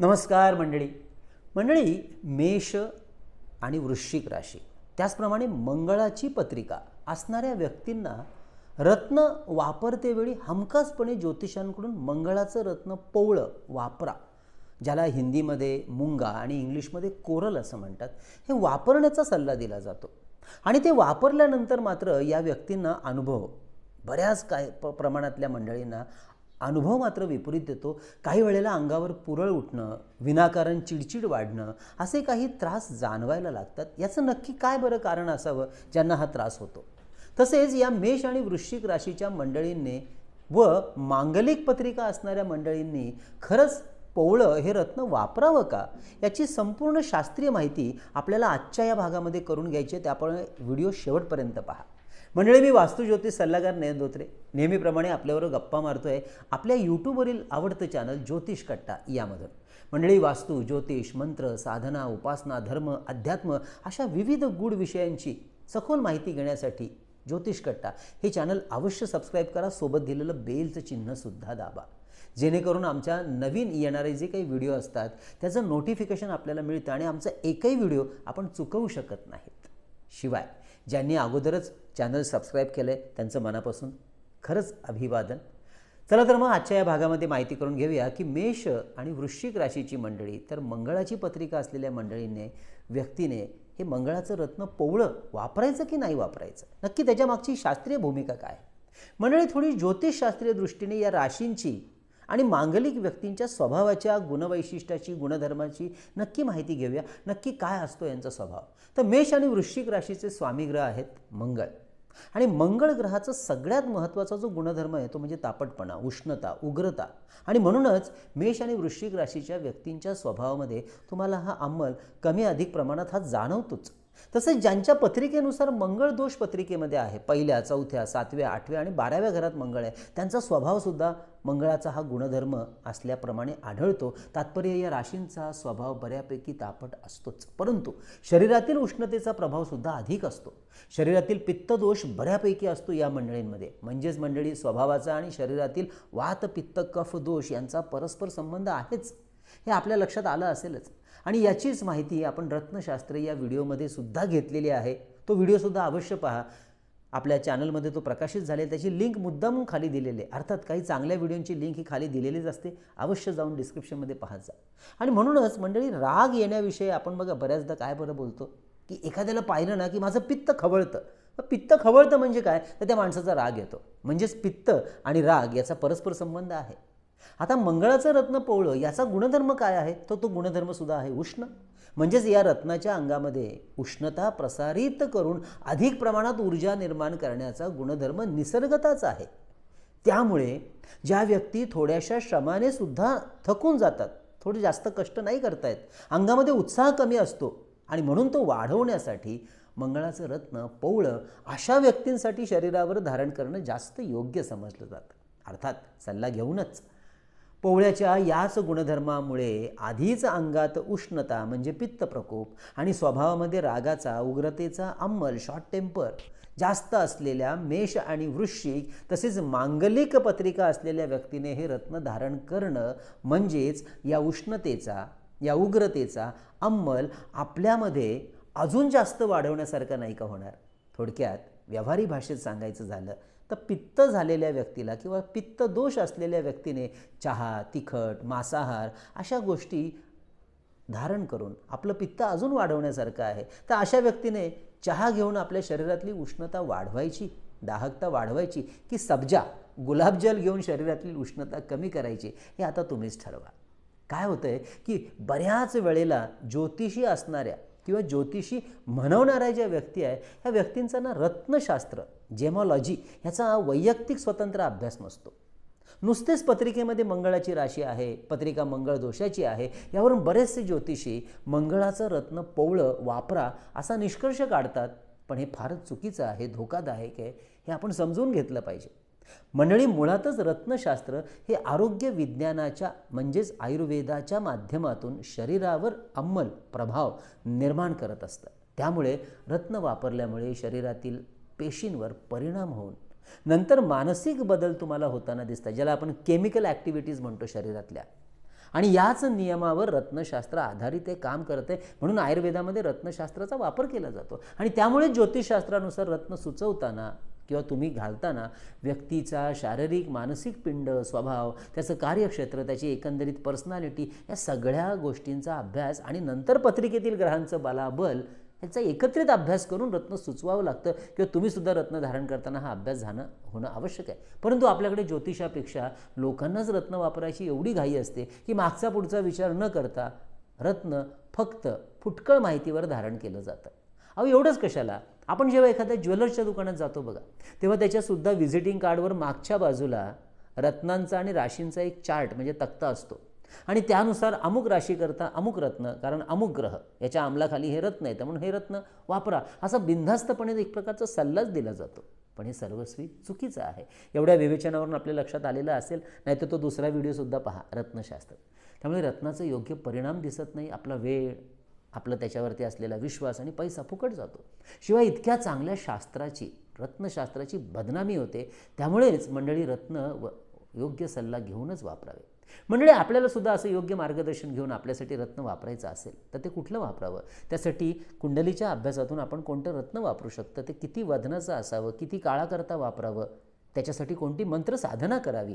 नमस्कार मंडळी मंडळी मेष आणि वृश्चिक राशी त्याचप्रमाणे मंगळाची पत्रिका असणाऱ्या व्यक्तींना रत्न वापरतेवेळी हमखासपणे ज्योतिषांकडून मंगळाचं रत्न पवळं वापरा ज्याला हिंदीमध्ये मुंगा आणि इंग्लिशमध्ये कोरल असं म्हणतात हे वापरण्याचा सल्ला दिला जातो आणि ते वापरल्यानंतर मात्र या व्यक्तींना अनुभव बऱ्याच काय प्रमाणातल्या मंडळींना अनुभव मात्र विपरीत देतो काही वेळेला अंगावर पुरळ उठणं विनाकारण चिडचिड वाढणं असे काही त्रास जाणवायला लागतात याचं नक्की काय बरं कारण असावं ज्यांना हा त्रास होतो तसेच या मेष आणि वृश्चिक राशीच्या मंडळींनी व मांगलिक पत्रिका असणाऱ्या मंडळींनी खरंच पोवळं हे रत्न वापरावं का याची संपूर्ण शास्त्रीय माहिती आपल्याला आजच्या या भागामध्ये करून घ्यायची आहे त्यामुळे व्हिडिओ शेवटपर्यंत पहा मंडळी मी वास्तुज्योतिष सल्लागार नयन धोत्रे नेहमीप्रमाणे आपल्याबरोबर गप्पा मारतो आहे आपल्या यूट्यूबवरील आवडतं चॅनल ज्योतिष कट्टा यामधून मंडळी वास्तू ज्योतिष मंत्र साधना उपासना धर्म अध्यात्म अशा विविध गूढ विषयांची सखोल माहिती घेण्यासाठी ज्योतिष कट्टा हे चॅनल अवश्य सबस्क्राईब करा सोबत दिलेलं बेलचं चिन्हसुद्धा दाबा जेणेकरून आमच्या नवीन येणारे जे काही व्हिडिओ असतात त्याचं नोटिफिकेशन आपल्याला मिळतं आणि आमचा एकही व्हिडिओ आपण चुकवू शकत नाहीत शिवाय ज्यांनी अगोदरच चॅनल सबस्क्राईब केलं आहे त्यांचं मनापासून खरंच अभिवादन चला तर मग आजच्या या भागामध्ये माहिती करून घेऊया की मेष आणि वृश्चिक राशीची मंडळी तर मंगळाची पत्रिका असलेल्या मंडळीने व्यक्तीने हे मंगळाचं रत्न पोवळं वापरायचं की नाही वापरायचं नक्की त्याच्यामागची शास्त्रीय भूमिका काय मंडळी थोडी ज्योतिषशास्त्रीय दृष्टीने या राशींची आणि मांगलिक व्यक्तींच्या स्वभावाच्या गुणवैशिष्ट्याची गुणधर्माची नक्की माहिती घेऊया नक्की काय असतो यांचा स्वभाव तर मेष आणि वृश्चिक राशीचे स्वामी ग्रह आहेत मंगळ आणि मंगळ ग्रहाचं सगळ्यात महत्त्वाचा जो गुणधर्म आहे तो म्हणजे तापटपणा उष्णता उग्रता आणि म्हणूनच मेष आणि वृश्चिक राशीच्या व्यक्तींच्या स्वभावामध्ये तुम्हाला हा अंमल कमी अधिक प्रमाणात हा जाणवतोच तसेच ज्यांच्या पत्रिकेनुसार मंगळ दोष पत्रिकेमध्ये आहे पहिल्या चौथ्या सातव्या आठव्या आणि बाराव्या घरात मंगळ आहे त्यांचा स्वभावसुद्धा मंगळाचा हा गुणधर्म असल्याप्रमाणे आढळतो तात्पर्य या राशींचा स्वभाव बऱ्यापैकी तापट असतोच परंतु शरीरातील उष्णतेचा प्रभावसुद्धा अधिक असतो शरीरातील पित्तदोष बऱ्यापैकी असतो या मंडळींमध्ये म्हणजेच मंडळी स्वभावाचा आणि शरीरातील वात पित्त कफ दोष यांचा परस्पर संबंध आहेच हे आपल्या लक्षात आलं असेलच आणि याचीच माहिती आपण रत्नशास्त्र या व्हिडिओमध्ये सुद्धा घेतलेली आहे तो व्हिडिओसुद्धा अवश्य पहा आपल्या चॅनलमध्ये तो प्रकाशित झाले त्याची लिंक मुद्दाम खाली दिलेली आहे अर्थात काही चांगल्या व्हिडिओंची लिंक ही खाली दिलेलीच असते अवश्य जाऊन डिस्क्रिप्शनमध्ये जा आणि म्हणूनच मंडळी राग येण्याविषयी आपण बघा बऱ्याचदा काय बरं बोलतो की एखाद्याला पाहिलं ना की माझं पित्त खवळतं पित्त खवळतं म्हणजे काय तर त्या माणसाचा राग येतो म्हणजेच पित्त आणि राग याचा परस्पर संबंध आहे आता मंगळाचं रत्न पोवळं याचा गुणधर्म काय आहे तर तो, तो गुणधर्मसुद्धा आहे उष्ण म्हणजेच या रत्नाच्या अंगामध्ये उष्णता प्रसारित करून अधिक प्रमाणात ऊर्जा निर्माण करण्याचा गुणधर्म निसर्गताच आहे त्यामुळे ज्या व्यक्ती थोड्याशा श्रमाने सुद्धा थकून जातात थोडे जास्त कष्ट नाही करतायत अंगामध्ये उत्साह कमी असतो आणि म्हणून तो वाढवण्यासाठी मंगळाचं रत्न पौळ अशा व्यक्तींसाठी शरीरावर धारण करणं जास्त योग्य समजलं जातं अर्थात सल्ला घेऊनच पोवळ्याच्या याच गुणधर्मामुळे आधीच अंगात उष्णता म्हणजे पित्त प्रकोप आणि स्वभावामध्ये रागाचा उग्रतेचा अंमल शॉर्ट टेम्पर जास्त असलेल्या मेष आणि वृश्चिक तसेच मांगलिक पत्रिका असलेल्या व्यक्तीने हे रत्न धारण करणं म्हणजेच या उष्णतेचा या उग्रतेचा अंमल आपल्यामध्ये अजून जास्त वाढवण्यासारखं नाही का होणार थोडक्यात व्यवहारी भाषेत सांगायचं झालं तर पित्त झालेल्या व्यक्तीला किंवा पित्त दोष असलेल्या व्यक्तीने चहा तिखट मांसाहार अशा गोष्टी धारण करून आपलं पित्त अजून वाढवण्यासारखं आहे तर अशा व्यक्तीने चहा घेऊन आपल्या शरीरातली उष्णता वाढवायची दाहकता वाढवायची की सब्जा गुलाबजल घेऊन शरीरातली उष्णता कमी करायची हे आता तुम्हीच ठरवा काय होतं आहे की बऱ्याच वेळेला ज्योतिषी असणाऱ्या किंवा ज्योतिषी म्हणवणाऱ्या ज्या व्यक्ती आहे ह्या व्यक्तींचं ना रत्नशास्त्र जेमॉलॉजी ह्याचा वैयक्तिक स्वतंत्र अभ्यास नसतो नुसतेच पत्रिकेमध्ये मंगळाची राशी आहे पत्रिका मंगळ दोषाची आहे यावरून बरेचसे ज्योतिषी मंगळाचं रत्न पवळं वापरा असा निष्कर्ष काढतात पण हे फारच चुकीचं आहे धोकादायक आहे हे आपण समजून घेतलं पाहिजे मंडळी मुळातच रत्नशास्त्र हे आरोग्य विज्ञानाच्या म्हणजेच आयुर्वेदाच्या माध्यमातून शरीरावर अंमल प्रभाव निर्माण करत असतं त्यामुळे रत्न वापरल्यामुळे शरीरातील पेशींवर परिणाम होऊन नंतर मानसिक बदल तुम्हाला होताना दिसतात ज्याला आपण केमिकल ॲक्टिव्हिटीज म्हणतो शरीरातल्या आणि याच नियमावर रत्नशास्त्र आधारित हे काम करत आहे म्हणून आयुर्वेदामध्ये रत्नशास्त्राचा वापर केला जातो आणि त्यामुळे ज्योतिषशास्त्रानुसार रत्न सुचवताना किंवा तुम्ही घालताना व्यक्तीचा शारीरिक मानसिक पिंड स्वभाव त्याचं कार्यक्षेत्र त्याची एकंदरीत पर्सनॅलिटी या सगळ्या गोष्टींचा अभ्यास आणि नंतर पत्रिकेतील ग्रहांचं बलाबल याचा एकत्रित अभ्यास करून रत्न सुचवावं लागतं किंवा तुम्हीसुद्धा रत्न धारण करताना हा अभ्यास झाणं होणं आवश्यक आहे परंतु आपल्याकडे ज्योतिषापेक्षा लोकांनाच रत्न वापरायची एवढी घाई असते की मागचा पुढचा विचार न करता रत्न फक्त फुटकळ माहितीवर धारण केलं जातं अहो एवढंच कशाला आपण जेव्हा एखाद्या ज्वेलर्सच्या दुकानात जातो बघा तेव्हा त्याच्यासुद्धा व्हिजिटिंग कार्डवर मागच्या बाजूला रत्नांचा आणि राशींचा एक चार्ट म्हणजे तक्ता असतो आणि त्यानुसार अमुक राशीकरता अमुक रत्न कारण अमुक ग्रह याच्या अंमलाखाली हे रत्न आहे म्हणून हे रत्न वापरा असा बिनधास्तपणे एक प्रकारचा सल्लाच दिला जातो पण हे सर्वस्वी चुकीचं आहे एवढ्या विवेचनावरून आपल्या लक्षात आलेलं असेल नाहीतर तो दुसरा व्हिडिओसुद्धा पहा रत्नशास्त्र त्यामुळे रत्नाचा योग्य परिणाम दिसत नाही आपला वेळ आपलं त्याच्यावरती असलेला विश्वास आणि पैसा फुकट जातो शिवाय इतक्या चांगल्या शास्त्राची रत्नशास्त्राची बदनामी होते त्यामुळेच मंडळी रत्न व योग्य सल्ला घेऊनच वापरावे मंडळी आपल्याला सुद्धा असं योग्य मार्गदर्शन घेऊन आपल्यासाठी रत्न वापरायचं असेल तर ते कुठलं वापरावं त्यासाठी कुंडलीच्या अभ्यासातून आपण कोणतं रत्न वापरू शकतं ते किती वधनाचं असावं किती काळाकरता वापरावं त्याच्यासाठी कोणती मंत्रसाधना करावी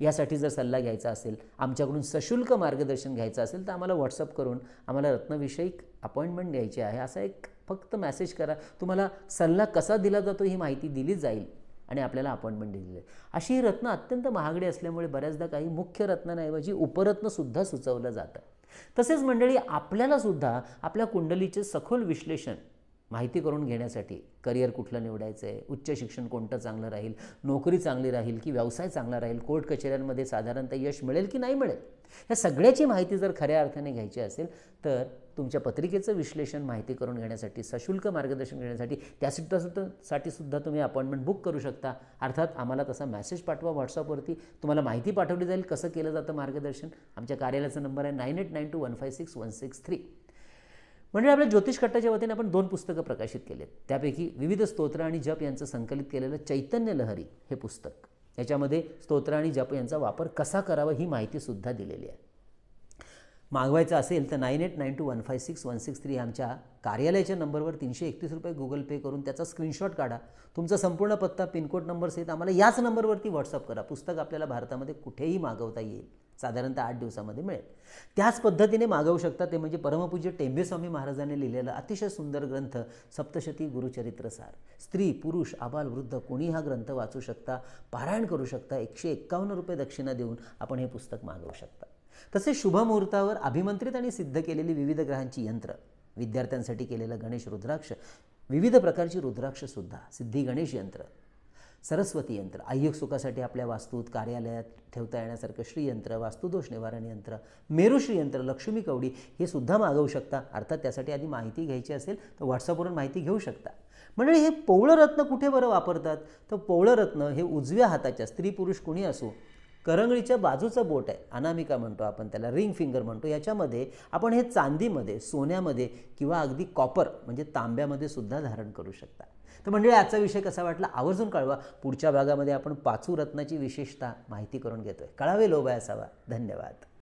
यासाठी जर सल्ला घ्यायचा असेल आमच्याकडून सशुल्क मार्गदर्शन घ्यायचं असेल तर आम्हाला व्हॉट्सअप करून आम्हाला रत्नविषयक अपॉइंटमेंट घ्यायची आहे असा एक फक्त मॅसेज करा तुम्हाला सल्ला कसा दिला जातो ही माहिती दिली जाईल आणि आपल्याला अपॉइंटमेंट दिली जाईल अशी ही रत्न अत्यंत महागडी असल्यामुळे बऱ्याचदा काही मुख्य रत्नांऐवजी उपरत्नसुद्धा सुचवलं जातं तसेच मंडळी आपल्यालासुद्धा आपल्या कुंडलीचे सखोल विश्लेषण माहिती करून घेण्यासाठी करिअर कुठलं निवडायचं आहे उच्च शिक्षण कोणतं चांगलं राहील नोकरी चांगली राहील की व्यवसाय चांगला राहील कोर्ट कचेऱ्यांमध्ये साधारणतः यश मिळेल की नाही मिळेल ह्या सगळ्याची माहिती जर खऱ्या अर्थाने घ्यायची असेल तर तुमच्या पत्रिकेचं विश्लेषण माहिती करून घेण्यासाठी सशुल्क मार्गदर्शन घेण्यासाठी त्यासाठी साठी सुद्धा तुम्ही अपॉइंटमेंट बुक करू शकता अर्थात आम्हाला तसा मेसेज पाठवा व्हॉट्सअपवरती तुम्हाला माहिती पाठवली जाईल कसं केलं जातं मार्गदर्शन आमच्या कार्यालयाचा नंबर आहे nine eight nine two one five six one six three म्हणजे आपल्या ज्योतिष कट्टाच्या वतीने आपण दोन पुस्तकं प्रकाशित केलेत त्यापैकी विविध स्तोत्र आणि जप यांचं संकलित केलेलं चैतन्य लहरी हे पुस्तक याच्यामध्ये स्तोत्र आणि जप यांचा वापर कसा करावा ही माहितीसुद्धा दिलेली आहे मागवायचं असेल तर nine eight nine two one five six one six three आमच्या कार्यालयाच्या नंबरवर तीनशे एकतीस रुपये गुगल पे करून त्याचा स्क्रीनशॉट काढा तुमचा संपूर्ण पत्ता पिनकोड नंबर सहित आम्हाला याच नंबरवरती व्हॉट्सअप करा पुस्तक आपल्याला भारतामध्ये कुठेही मागवता येईल साधारणतः आठ दिवसामध्ये मिळेल त्याच पद्धतीने मागवू शकता ते म्हणजे परमपूज्य टेंबेस्वामी महाराजांनी लिहिलेला अतिशय सुंदर ग्रंथ सप्तशती गुरुचरित्रसार स्त्री पुरुष आबाल वृद्ध कोणी हा ग्रंथ वाचू शकता पारायण करू शकता एकशे एक्कावन्न रुपये दक्षिणा देऊन आपण हे पुस्तक मागवू शकता तसेच शुभमुहूर्तावर अभिमंत्रित आणि सिद्ध केलेली विविध ग्रहांची यंत्र विद्यार्थ्यांसाठी केलेलं गणेश रुद्राक्ष विविध प्रकारची रुद्राक्षसुद्धा सिद्धी गणेश यंत्र सरस्वती यंत्र आह्यक सुखासाठी आपल्या वास्तूत कार्यालयात ठेवता येण्यासारखं श्रीयंत्र वास्तुदोष निवारण यंत्र यंत्र लक्ष्मी कवडी हे सुद्धा मागवू शकता अर्थात त्यासाठी आधी माहिती घ्यायची असेल तर व्हॉट्सअपवरून माहिती घेऊ शकता म्हणजे हे पौळरत्न कुठे बरं वापरतात तर पौळरत्न हे उजव्या हाताच्या स्त्री पुरुष कुणी असो करंगळीच्या बाजूचं बोट आहे अनामिका म्हणतो आपण त्याला रिंग फिंगर म्हणतो याच्यामध्ये आपण हे चांदीमध्ये सोन्यामध्ये किंवा अगदी कॉपर म्हणजे तांब्यामध्ये सुद्धा धारण करू शकता तर म्हणजे आजचा विषय कसा वाटला आवर्जून कळवा पुढच्या भागामध्ये आपण पाचू रत्नाची विशेषता माहिती करून घेतोय कळावे लोभ असावा धन्यवाद